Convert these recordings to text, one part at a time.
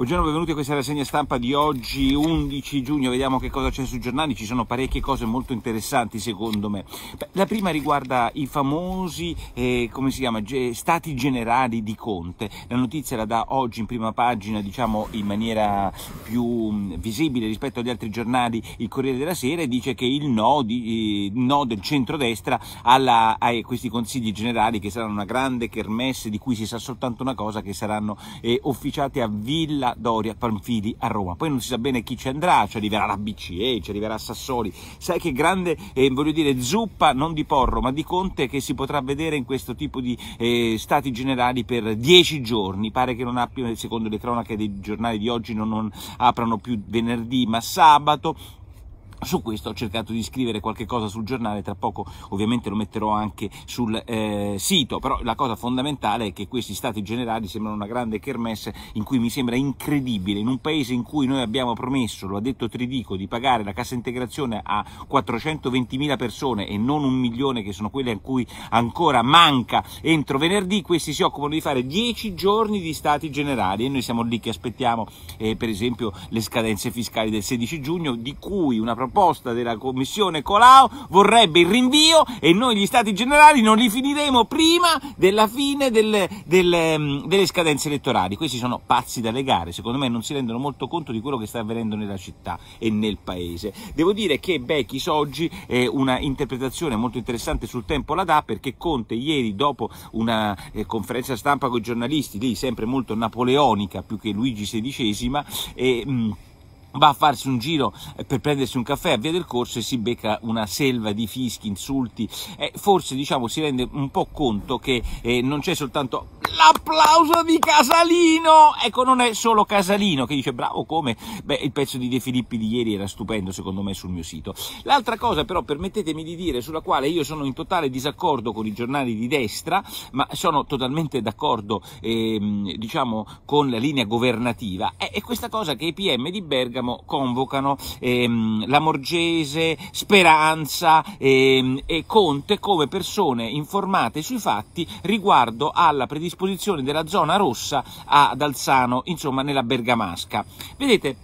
Buongiorno, benvenuti a questa rassegna stampa di oggi 11 giugno, vediamo che cosa c'è sui giornali, ci sono parecchie cose molto interessanti secondo me. Beh, la prima riguarda i famosi eh, chiama, stati generali di Conte, la notizia la dà oggi in prima pagina diciamo in maniera più mm, visibile rispetto agli altri giornali il Corriere della Sera dice che il no, di, eh, no del centrodestra alla, a questi consigli generali che saranno una grande kermesse di cui si sa soltanto una cosa che saranno eh, officiati a Villa Doria Panfili a Roma. Poi non si sa bene chi ci andrà, ci arriverà la BCE, ci arriverà Sassoli. Sai che grande, eh, voglio dire, zuppa non di Porro, ma di Conte che si potrà vedere in questo tipo di eh, stati generali per dieci giorni. Pare che non abbia, secondo le cronache dei giornali di oggi, non, non aprano più venerdì ma sabato su questo ho cercato di scrivere qualche cosa sul giornale, tra poco ovviamente lo metterò anche sul eh, sito, però la cosa fondamentale è che questi stati generali sembrano una grande kermesse in cui mi sembra incredibile, in un paese in cui noi abbiamo promesso, lo ha detto Tridico, di pagare la cassa integrazione a 420.000 persone e non un milione che sono quelle a cui ancora manca entro venerdì, questi si occupano di fare 10 giorni di stati generali e noi siamo lì che aspettiamo eh, per esempio le scadenze fiscali del 16 giugno, di cui una proposta proposta della Commissione Colau vorrebbe il rinvio e noi gli Stati Generali non li finiremo prima della fine del, del, ehm, delle scadenze elettorali. Questi sono pazzi da legare, secondo me non si rendono molto conto di quello che sta avvenendo nella città e nel paese. Devo dire che Bechis oggi è eh, una interpretazione molto interessante sul tempo la dà perché Conte ieri dopo una eh, conferenza stampa con i giornalisti, lì sempre molto napoleonica più che Luigi XVI, e, mh, mm, va a farsi un giro eh, per prendersi un caffè a via del corso e si becca una selva di fischi, insulti, eh, forse diciamo si rende un po' conto che eh, non c'è soltanto l'applauso di Casalino, ecco non è solo Casalino che dice bravo come, beh il pezzo di De Filippi di ieri era stupendo secondo me sul mio sito. L'altra cosa però permettetemi di dire sulla quale io sono in totale disaccordo con i giornali di destra, ma sono totalmente d'accordo eh, diciamo con la linea governativa, è, è questa cosa che i PM di Bergamo Bergamo diciamo, convocano ehm, Morgese, Speranza ehm, e Conte come persone informate sui fatti riguardo alla predisposizione della zona rossa ad Alzano, insomma nella Bergamasca. Vedete,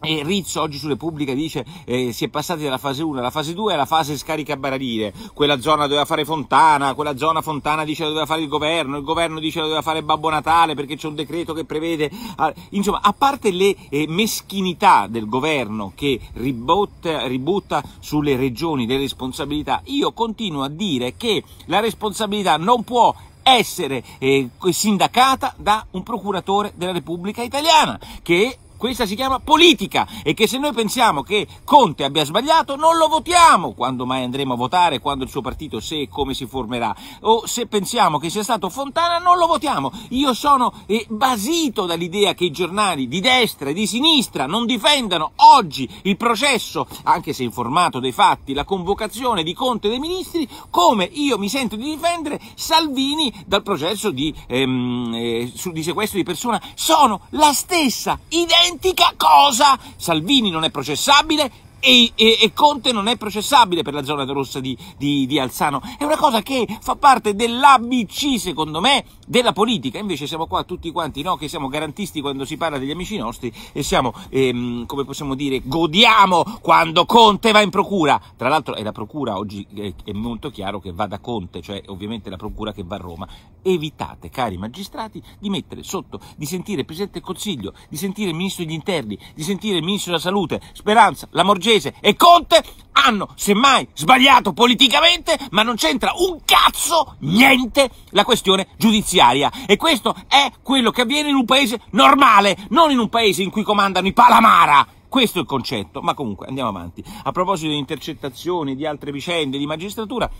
e Rizzo oggi su Repubblica dice eh, si è passati dalla fase 1 alla fase 2 alla fase scarica barile, quella zona doveva fare Fontana, quella zona Fontana dice la doveva fare il governo, il governo dice la doveva fare Babbo Natale perché c'è un decreto che prevede, ah, insomma a parte le eh, meschinità del governo che ribotta, ributta sulle regioni le responsabilità, io continuo a dire che la responsabilità non può essere eh, sindacata da un procuratore della Repubblica italiana che questa si chiama politica e che se noi pensiamo che Conte abbia sbagliato non lo votiamo quando mai andremo a votare, quando il suo partito se e come si formerà o se pensiamo che sia stato Fontana non lo votiamo. Io sono eh, basito dall'idea che i giornali di destra e di sinistra non difendano oggi il processo, anche se informato dei fatti, la convocazione di Conte e dei ministri, come io mi sento di difendere Salvini dal processo di, ehm, eh, di sequestro di persona. Sono la stessa idea identica cosa. Salvini non è processabile, e, e, e, Conte non è processabile per la zona rossa di, di, di, Alzano. È una cosa che fa parte dell'ABC, secondo me, della politica. Invece siamo qua tutti quanti, no? Che siamo garantisti quando si parla degli amici nostri e siamo, ehm, come possiamo dire, godiamo quando Conte va in procura. Tra l'altro è la procura oggi è molto chiaro che va da Conte, cioè ovviamente la procura che va a Roma. Evitate, cari magistrati, di mettere sotto, di sentire il Presidente del Consiglio, di sentire il Ministro degli Interni, di sentire il Ministro della Salute, Speranza, la Lamorgese, Borghese e Conte hanno semmai sbagliato politicamente, ma non c'entra un cazzo niente la questione giudiziaria. E questo è quello che avviene in un paese normale, non in un paese in cui comandano i Palamara. Questo è il concetto, ma comunque andiamo avanti. A proposito di intercettazioni, di altre vicende, di magistratura,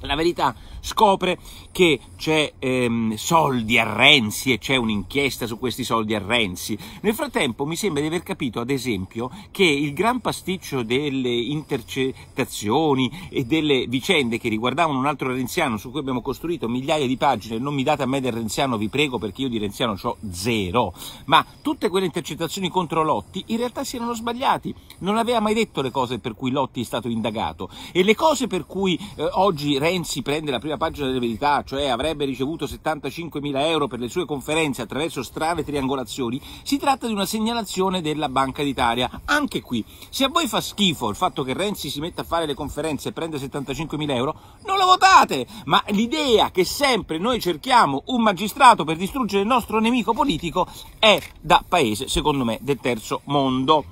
la verità scopre che c'è ehm, soldi a Renzi e c'è un'inchiesta su questi soldi a Renzi. Nel frattempo mi sembra di aver capito, ad esempio, che il gran pasticcio delle intercettazioni e delle vicende che riguardavano un altro renziano su cui abbiamo costruito migliaia di pagine, non mi date a me del renziano, vi prego, perché io di renziano ho zero, ma tutte quelle intercettazioni contro Lotti in realtà si erano sbagliate, non aveva mai detto le cose per cui Lotti è stato indagato e le cose per cui eh, oggi Renzi Renzi prende la prima pagina della verità, cioè avrebbe ricevuto 75.000 euro per le sue conferenze attraverso strane triangolazioni, si tratta di una segnalazione della Banca d'Italia. Anche qui, se a voi fa schifo il fatto che Renzi si metta a fare le conferenze e prenda 75.000 euro, non lo votate! Ma l'idea che sempre noi cerchiamo un magistrato per distruggere il nostro nemico politico è da paese, secondo me, del terzo mondo.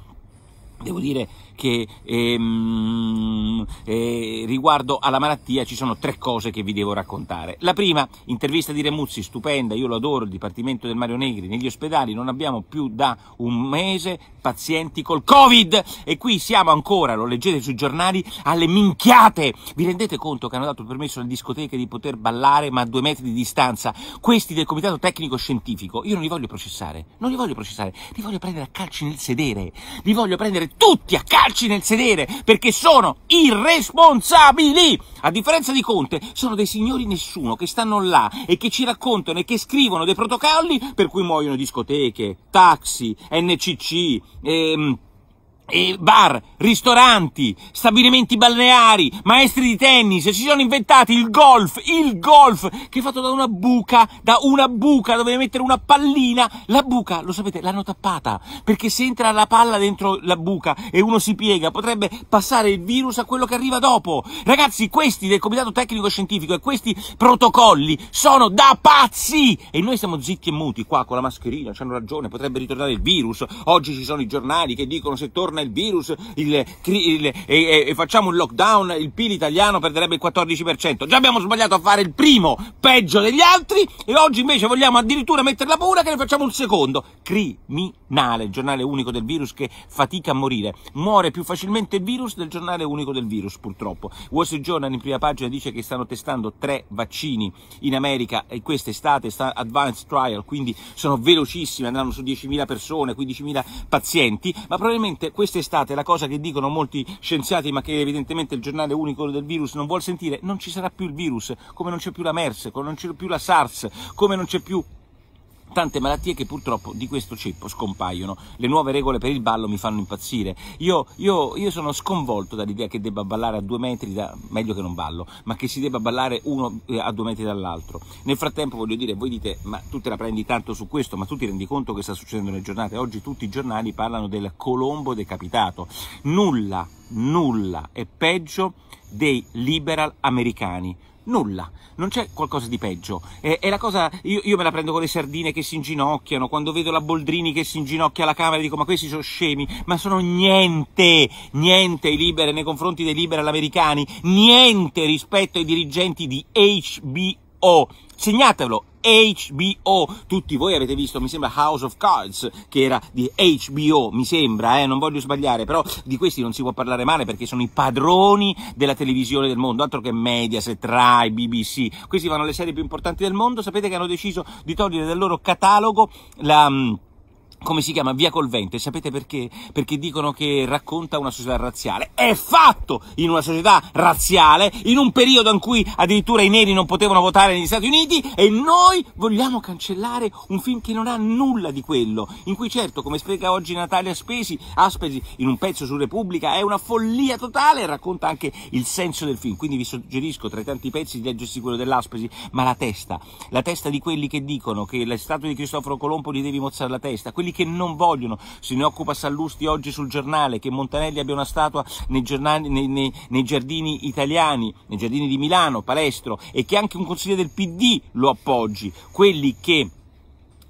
Devo dire che ehm, eh, riguardo alla malattia ci sono tre cose che vi devo raccontare. La prima, intervista di Remuzzi, stupenda, io lo adoro, il Dipartimento del Mario Negri, negli ospedali non abbiamo più da un mese pazienti col Covid e qui siamo ancora, lo leggete sui giornali, alle minchiate. Vi rendete conto che hanno dato il permesso alle discoteche di poter ballare ma a due metri di distanza? Questi del Comitato Tecnico Scientifico, io non li voglio processare, non li voglio processare, li voglio prendere a calci nel sedere, li voglio prendere tutti a calci calci nel sedere perché sono irresponsabili. A differenza di Conte, sono dei signori nessuno che stanno là e che ci raccontano e che scrivono dei protocolli per cui muoiono discoteche, taxi, NCC, ehm, eh, bar, ristoranti, stabilimenti balneari, maestri di tennis, si sono inventati il golf, il golf che è fatto da una buca, da una buca dove mettere una pallina, la buca, lo sapete, l'hanno tappata, perché se entra la palla dentro la buca e uno si piega, potrebbe passare il virus a quello che arriva dopo. Ragazzi, questi del Comitato Tecnico Scientifico e questi protocolli sono da pazzi e noi siamo zitti e muti qua con la mascherina, hanno ragione, potrebbe ritornare il virus. Oggi ci sono i giornali che dicono se torna ritorna il virus il, il, e, e, facciamo un lockdown, il PIL italiano perderebbe il 14%. Già abbiamo sbagliato a fare il primo peggio degli altri e oggi invece vogliamo addirittura metterla paura che ne facciamo un secondo. Criminale, il giornale unico del virus che fatica a morire. Muore più facilmente il virus del giornale unico del virus, purtroppo. Wall Street Journal in prima pagina dice che stanno testando tre vaccini in America e quest'estate sta advanced trial, quindi sono velocissimi, andranno su 10.000 persone, 15.000 pazienti, ma probabilmente questo quest'estate la cosa che dicono molti scienziati, ma che evidentemente il giornale unico del virus non vuole sentire, non ci sarà più il virus, come non c'è più la MERS, come non c'è più la SARS, come non c'è più tante malattie che purtroppo di questo ceppo scompaiono. Le nuove regole per il ballo mi fanno impazzire. Io, io, io sono sconvolto dall'idea che debba ballare a due metri da... meglio che non ballo, ma che si debba ballare uno eh, a due metri dall'altro. Nel frattempo voglio dire, voi dite, ma tu te la prendi tanto su questo, ma tu ti rendi conto che sta succedendo nelle giornate? Oggi tutti i giornali parlano del Colombo decapitato. Nulla, nulla è peggio dei liberal americani Nulla, non c'è qualcosa di peggio. È, è la cosa, io, io, me la prendo con le sardine che si inginocchiano, quando vedo la Boldrini che si inginocchia alla Camera dico ma questi sono scemi, ma sono niente, niente i liberi nei confronti dei liberi americani, niente rispetto ai dirigenti di HBO HBO. Segnatevelo, HBO. Tutti voi avete visto, mi sembra, House of Cards, che era di HBO, mi sembra, eh, non voglio sbagliare, però di questi non si può parlare male perché sono i padroni della televisione del mondo, altro che Mediaset, Rai, BBC. Questi fanno le serie più importanti del mondo, sapete che hanno deciso di togliere dal loro catalogo la mm, come si chiama? Via col vento. E sapete perché? Perché dicono che racconta una società razziale. È fatto in una società razziale, in un periodo in cui addirittura i neri non potevano votare negli Stati Uniti e noi vogliamo cancellare un film che non ha nulla di quello, in cui certo, come spiega oggi Natalia Spesi, Aspesi in un pezzo su Repubblica, è una follia totale e racconta anche il senso del film. Quindi vi suggerisco tra i tanti pezzi di leggersi quello dell'Aspesi, ma la testa, la testa di quelli che dicono che la statua di Cristoforo Colombo gli devi mozzare la testa, quelli quelli che non vogliono. Se ne occupa Sallusti oggi sul giornale che Montanelli abbia una statua nei, giornali, nei, nei, nei giardini italiani, nei giardini di Milano, Palestro, e che anche un consigliere del PD lo appoggi. Quelli che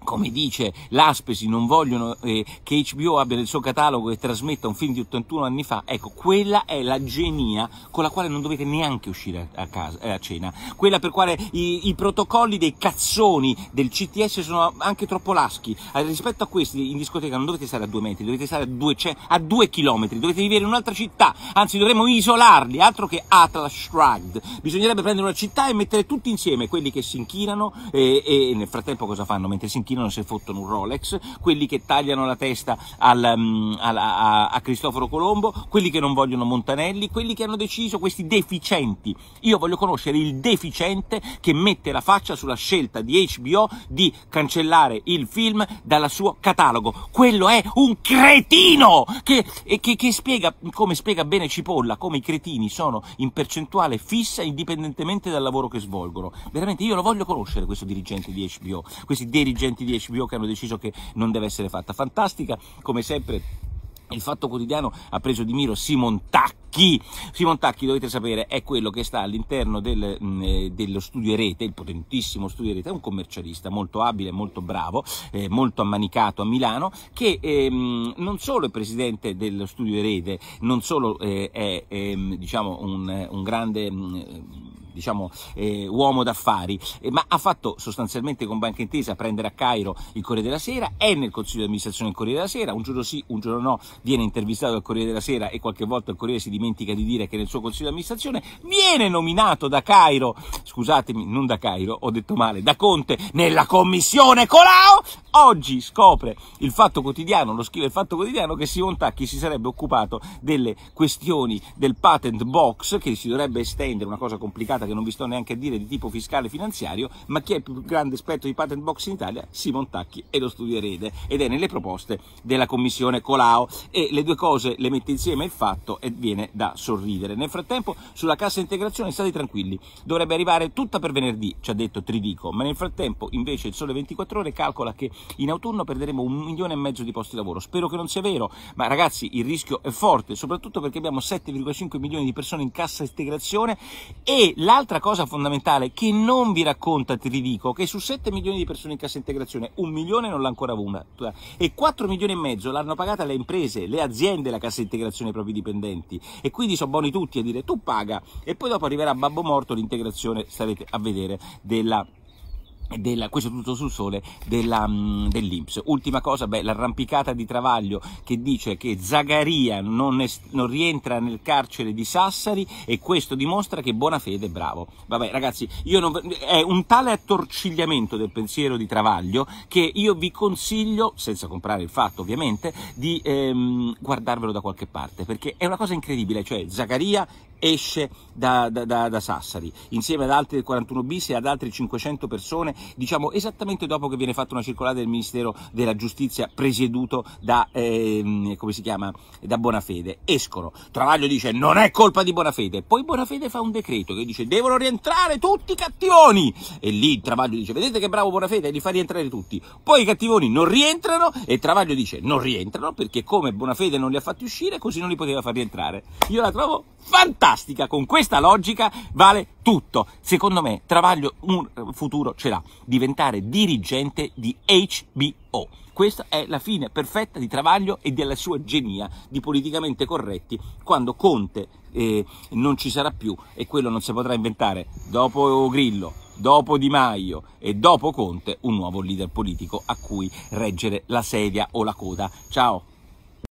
come dice l'Aspesi, non vogliono eh, che HBO abbia nel suo catalogo e trasmetta un film di 81 anni fa, ecco, quella è la genia con la quale non dovete neanche uscire a, casa, eh, a cena, quella per quale i, i, protocolli dei cazzoni del CTS sono anche troppo laschi, eh, rispetto a questi in discoteca non dovete stare a due metri, dovete stare a due, a due chilometri, dovete vivere in un'altra città, anzi dovremmo isolarli, altro che Atlas Shrugged, bisognerebbe prendere una città e mettere tutti insieme quelli che si inchinano e, eh, e nel frattempo cosa fanno mentre si inchinano? non si fottono un Rolex, quelli che tagliano la testa al, mm, al, a, a Cristoforo Colombo, quelli che non vogliono Montanelli, quelli che hanno deciso, questi deficienti. Io voglio conoscere il deficiente che mette la faccia sulla scelta di HBO di cancellare il film dal suo catalogo. Quello è un cretino che, che, che spiega, come spiega bene Cipolla, come i cretini sono in percentuale fissa indipendentemente dal lavoro che svolgono. Veramente io lo voglio conoscere questo dirigente di HBO, questi dirigenti di HBO che hanno deciso che non deve essere fatta. Fantastica, come sempre. Il Fatto Quotidiano ha preso di miro Simon Tacchi. Simon Tacchi, dovete sapere, è quello che sta all'interno del, mm, eh, dello studio Rete, il potentissimo studio Rete, è un commercialista molto abile, molto bravo, eh, molto ammanicato a Milano, che ehm, non solo è presidente dello studio Rete, non solo eh, è ehm, diciamo un, eh, un grande... Mh, mm, diciamo, eh, uomo d'affari, eh, ma ha fatto sostanzialmente con Banca Intesa prendere a Cairo il Corriere della Sera, è nel Consiglio di amministrazione del Corriere della Sera, un giorno sì, un giorno no, viene intervistato dal Corriere della Sera e qualche volta il Corriere si dimentica di dire che nel suo Consiglio di amministrazione viene nominato da Cairo, scusatemi, non da Cairo, ho detto male, da Conte nella commissione Colau, oggi scopre il Fatto Quotidiano, lo scrive il Fatto Quotidiano, che Simon Tacchi si sarebbe occupato delle questioni del patent box che si dovrebbe estendere, una cosa complicata che non vi sto neanche a dire di tipo fiscale e finanziario, ma chi è il più grande esperto di patent box in Italia? Simon Tacchi e lo studierete ed è nelle proposte della commissione Colau e le due cose le mette insieme il fatto e viene da sorridere. Nel frattempo sulla cassa integrazione state tranquilli, dovrebbe arrivare tutta per venerdì, ci ha detto Tridico, ma nel frattempo invece il Sole 24 Ore calcola che in autunno perderemo un milione e mezzo di posti di lavoro. Spero che non sia vero, ma ragazzi il rischio è forte, soprattutto perché abbiamo 7,5 milioni di persone in cassa integrazione e la L'altra cosa fondamentale che non vi racconta, ti ridico, che su 7 milioni di persone in cassa integrazione, un milione non l'ha ancora avuta e 4 milioni e mezzo l'hanno pagata le imprese, le aziende la cassa integrazione ai propri dipendenti e quindi sono buoni tutti a dire tu paga e poi dopo arriverà babbo morto l'integrazione, starete a vedere, della della, questo tutto sul sole della, mm, dell'Inps. Ultima cosa, beh, l'arrampicata di Travaglio che dice che Zagaria non, è, non, rientra nel carcere di Sassari e questo dimostra che Bonafede è bravo. Vabbè ragazzi, non, è un tale attorcigliamento del pensiero di Travaglio che io vi consiglio, senza comprare il fatto ovviamente, di ehm, guardarvelo da qualche parte perché è una cosa incredibile, cioè Zagaria esce da, da, da, da, Sassari insieme ad altri 41 bis e ad altre 500 persone diciamo esattamente dopo che viene fatta una circolare del Ministero della Giustizia presieduto da, eh, chiama, da Bonafede escono, Travaglio dice non è colpa di Bonafede poi Bonafede fa un decreto che dice devono rientrare tutti i cattivoni e lì Travaglio dice vedete che bravo Bonafede li fa rientrare tutti poi i cattivoni non rientrano e Travaglio dice non rientrano perché come Bonafede non li ha fatti uscire così non li poteva far rientrare io la trovo fantastica fantastica, con questa logica vale tutto. Secondo me Travaglio un eh, futuro ce l'ha, diventare dirigente di HBO. Questa è la fine perfetta di Travaglio e della sua genia di politicamente corretti quando Conte eh, non ci sarà più e quello non si potrà inventare dopo Grillo, dopo Di Maio e dopo Conte un nuovo leader politico a cui reggere la sedia o la coda. Ciao!